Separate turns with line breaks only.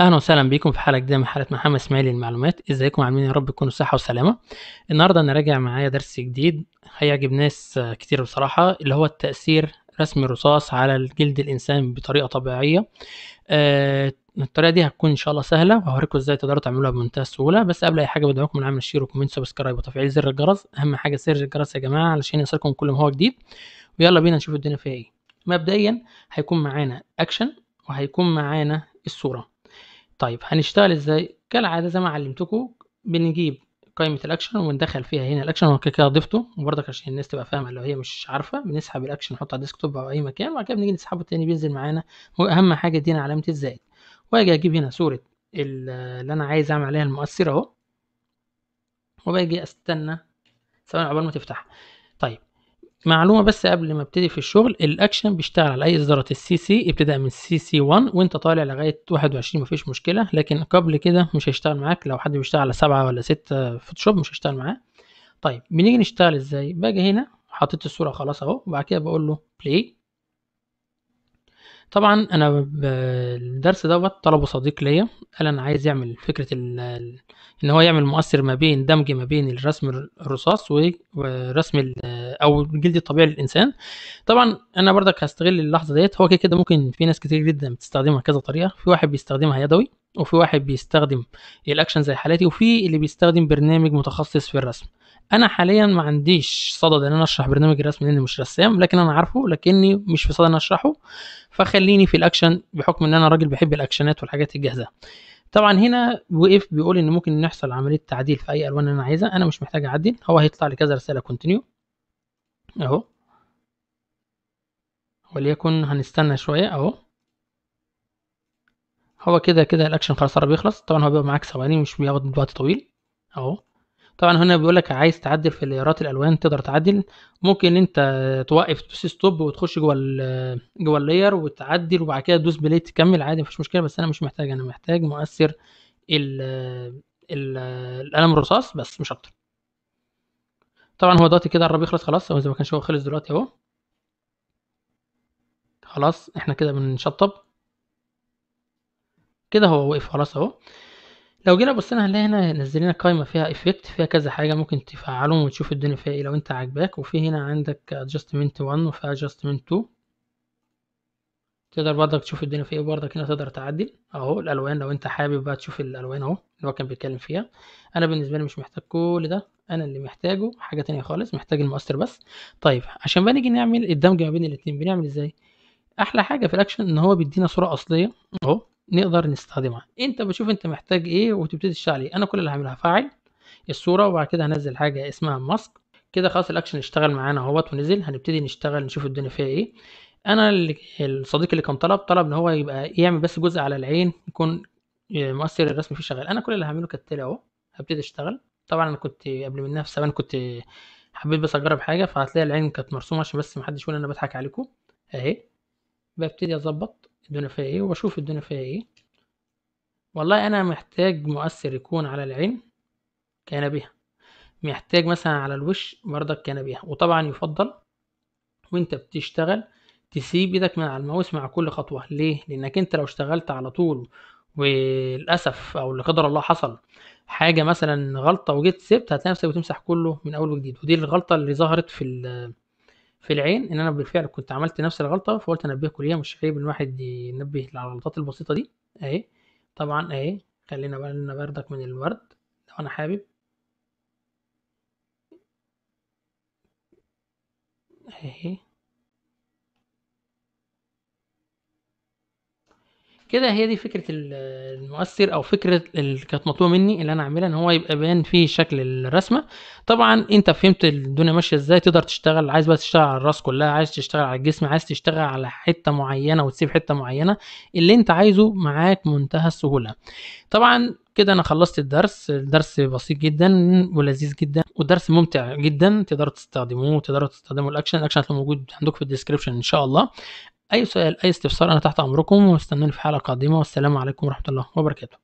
اهلا وسهلا بيكم في حلقه جديده من حلقه محمد اسماعيل للمعلومات ازيكم عاملين يا رب تكونوا صحه وسلامه النهارده انا راجع معايا درس جديد هيعجب ناس كتير بصراحه اللي هو التاثير رسم الرصاص على الجلد الانسان بطريقه طبيعيه آه الطريقه دي هتكون ان شاء الله سهله وهوريكم ازاي تقدروا تعملوها بمنتهى السهوله بس قبل اي حاجه بدعوكم من عمل شير وكومنت سبسكرايب وتفعيل زر الجرس اهم حاجه سر الجرس يا جماعه علشان يوصلكم كل ما هو جديد ويلا بينا نشوف الدنيا فيها ايه مبدئيا هيكون معانا اكشن وهيكون معانا الصورة طيب هنشتغل ازاي كالعادة زي ما علمتكم بنجيب قائمة الاكشن وندخل فيها هنا الاكشن وكده كده ضفته وبرضك عشان الناس تبقى فاهمة لو هي مش عارفة بنسحب الاكشن نحطه على الديسكتوب او اي مكان وبعد كده بنيجي نسحبه تاني بينزل معانا واهم حاجة دينا علامة الزائد واجي اجيب هنا صورة اللي انا عايز اعمل عليها المؤثر اهو وباجي استنى ثواني عقبال ما تفتح طيب معلومه بس قبل ما ابتدي في الشغل الاكشن بيشتغل على اي ازدارة السي سي ابتداء من سي سي 1 وانت طالع لغايه 21 مفيش مشكله لكن قبل كده مش هيشتغل معاك لو حد بيشتغل على 7 ولا 6 فوتوشوب مش هيشتغل معاه طيب بنيجي نشتغل ازاي باجي هنا حطيت الصوره خلاص اهو وبعد كده بقول له بلاي طبعا انا الدرس دوت طلبه صديق ليا قال انا عايز يعمل فكره ان هو يعمل مؤثر ما بين دمج ما بين الرسم الرصاص ورسم او الجلد الطبيعي للانسان طبعا انا برضك هستغل اللحظه ديت هو كده كده ممكن في ناس كتير جدا بتستخدمها كذا طريقه في واحد بيستخدمها يدوي وفي واحد بيستخدم الاكشن زي حالاتي وفي اللي بيستخدم برنامج متخصص في الرسم انا حاليا ما عنديش صدد ان انا اشرح برنامج الرسم لاني مش رسام لكن انا عارفه لكني مش في صدد ان اشرحه فخليني في الاكشن بحكم ان انا راجل بحب الاكشنات والحاجات الجاهزه طبعا هنا وقف بيقول ان ممكن نحصل عمليه تعديل في اي الوان انا عايزها انا مش محتاج اعدل هو هيطلع لي كذا رساله كونتينيو أهو. وليكن هنستنى شوية أهو. هو كده كده الأكشن خلاص صار بيخلص طبعا هو بيبقى معاك ثواني مش بياخد وقت طويل أهو. طبعا هنا بيقول لك عايز تعدل في ليارات الألوان تقدر تعدل ممكن أنت توقف تدوس ستوب وتخش جوه جوه اللاير وتعدل وبعد كده تدوس بلاي تكمل عادي مفيش مشكلة بس أنا مش محتاج أنا محتاج مؤثر ال ال القلم الرصاص بس مش أكتر. طبعا هو دلوقتي كده قرب يخلص خلاص هو زي ما كان هو خلص دلوقتي اهو خلاص احنا كده بنشطب كده هو وقف خلاص اهو لو جينا بصينا هنلاقي هنا نزلنا قائمه فيها افكت فيها كذا حاجه ممكن تفعلهم وتشوف الدنيا فيها ايه لو انت عاجباك وفي هنا عندك ادجستمنت 1 وفي ادجستمنت 2 تقدر برضك تشوف الدنيا فيها ايه برضك هنا تقدر تعدل اهو الالوان لو انت حابب بقى تشوف الالوان اهو اللي هو كان بيتكلم فيها انا بالنسبه لي مش محتاج كل ده انا اللي محتاجه حاجه تانية خالص محتاج المؤثر بس طيب عشان بقى نيجي نعمل الدمج ما بين الاتنين بنعمل ازاي احلى حاجه في الاكشن ان هو بيدينا صوره اصليه اهو نقدر نستخدمها انت بشوف انت محتاج ايه وتبتدي تشتغل انا كل اللي هعمله هفعل الصوره وبعد كده هنزل حاجه اسمها ماسك كده خلاص الاكشن اشتغل معانا اهوت ونزل هنبتدي نشتغل نشوف الدنيا فيها ايه انا اللي الصديق اللي كان طلب طلب ان هو يبقى يعمل بس جزء على العين يكون مؤثر الرسم فيه شغال انا كل اللي هعمله كالتالي اهو هبتدي اشتغل طبعا انا كنت قبل من نفسي انا كنت حبيت بس اجرب حاجه فهتلاقي العين كانت مرسومه عشان بس محدش يقول انا بضحك عليكم اهي ببتدي اظبط الدنيا فيها ايه واشوف الدنيا فيها ايه والله انا محتاج مؤثر يكون على العين كان بيها محتاج مثلا على الوش برضك كان بيها وطبعا يفضل وانت بتشتغل تسيب ايدك من على الماوس مع كل خطوه ليه لانك انت لو اشتغلت على طول وللاسف او لا قدر الله حصل حاجه مثلا غلطه وجيت سبت هتلاقي نفسك بتمسح كله من اول وجديد ودي الغلطه اللي ظهرت في في العين ان انا بالفعل كنت عملت نفس الغلطه فقلت انبهكم ليها مش عيب الواحد ينبه على الغلطات البسيطه دي اهي طبعا اهي خلينا بقى لنا بردك من الورد لو انا حابب اهي كده هي دي فكره المؤثر او فكره اللي كانت مطلوبه مني اللي انا اعملها ان هو يبقى باين فيه شكل الرسمه طبعا انت فهمت الدنيا ماشيه ازاي تقدر تشتغل عايز بقى تشتغل على الراس كلها عايز تشتغل على الجسم عايز تشتغل على حته معينه وتسيب حته معينه اللي انت عايزه معاك منتهى السهوله طبعا كده انا خلصت الدرس الدرس بسيط جدا ولذيذ جدا والدرس ممتع جدا تقدروا تستخدموه تقدروا تستخدموا الاكشن الاكشن هتلاقوه موجود عندكم في الديسكربشن ان شاء الله أي سؤال أي استفسار أنا تحت أمركم واستنوني في حلقة قادمة والسلام عليكم ورحمة الله وبركاته